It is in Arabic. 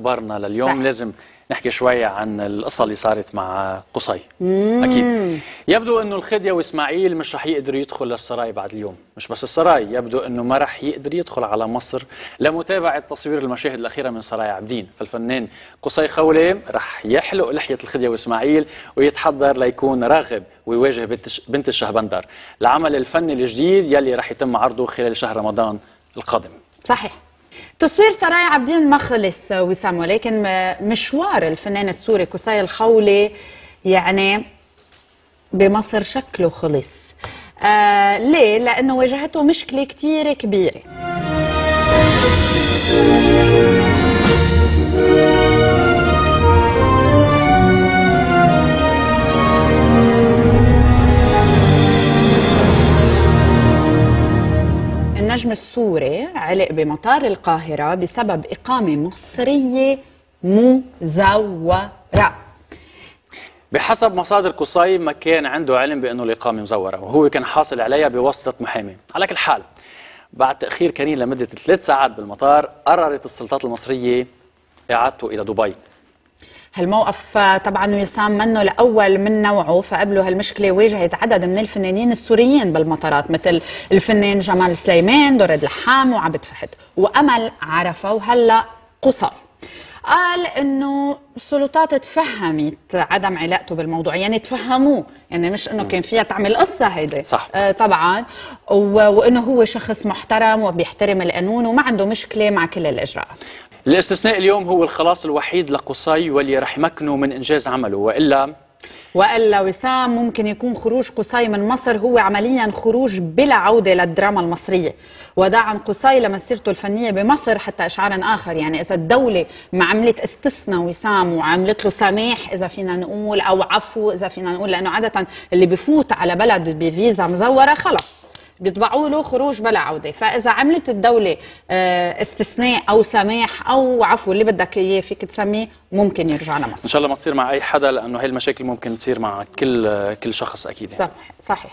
اخبارنا لليوم صح. لازم نحكي شوي عن القصة اللي صارت مع قصي مم. أكيد يبدو أنه الخدية وإسماعيل مش رح يقدروا يدخل للسراي بعد اليوم مش بس السراي يبدو أنه ما رح يقدر يدخل على مصر لمتابعة تصوير المشاهد الأخيرة من سراي عابدين فالفنان قصي خولي رح يحلق لحية الخدية وإسماعيل ويتحضر ليكون راغب ويواجه بنت الشهبندر العمل الفني الجديد يلي رح يتم عرضه خلال شهر رمضان القادم صحيح تصوير سرايا عابدين ما خلص آه، وسام ولكن آه، مشوار الفنان السوري قصي الخولي يعني بمصر شكله خلص آه ليه؟ لأنه واجهته مشكلة كتير كبيرة النجم السوري علق بمطار القاهرة بسبب إقامة مصرية مزورة بحسب مصادر قصي ما كان عنده علم بأنه الإقامة مزورة وهو كان حاصل عليها بواسطة محامي على كل حال بعد تأخير كريم لمدة ثلاث ساعات بالمطار قررت السلطات المصرية إعادته إلى دبي هالموقف طبعا وسام منه الاول من نوعه فقبله هالمشكله واجهت عدد من الفنانين السوريين بالمطارات مثل الفنان جمال سليمان دورد الحام وعبد فهد وامل عرفه وهلا قصر قال انه السلطات تفهمت عدم علاقته بالموضوع يعني تفهموه يعني مش انه كان فيها تعمل قصه هيدي صح آه طبعا وانه هو شخص محترم وبيحترم القانون وما عنده مشكله مع كل الاجراءات الاستثناء اليوم هو الخلاص الوحيد لقصي واللي رح يمكنه من إنجاز عمله وإلا والا وسام ممكن يكون خروج قصي من مصر هو عمليا خروج بلا عوده للدراما المصريه ودعا قصي لمسيرته الفنيه بمصر حتى اشعارا اخر يعني اذا الدوله ما عملت استثنى وسام وعملت له سماح اذا فينا نقول او عفو اذا فينا نقول لانه عاده اللي بفوت على بلد بفيزا مزوره خلص بيطبعوا له خروج بلا عوده فاذا عملت الدوله آه، استثناء او سماح او عفو اللي بدك اياه فيك تسميه ممكن يرجع لمصر ان شاء الله ما تصير مع اي حدا لانه هي المشاكل ممكن تصير مع كل كل شخص اكيد يعني. صح صحيح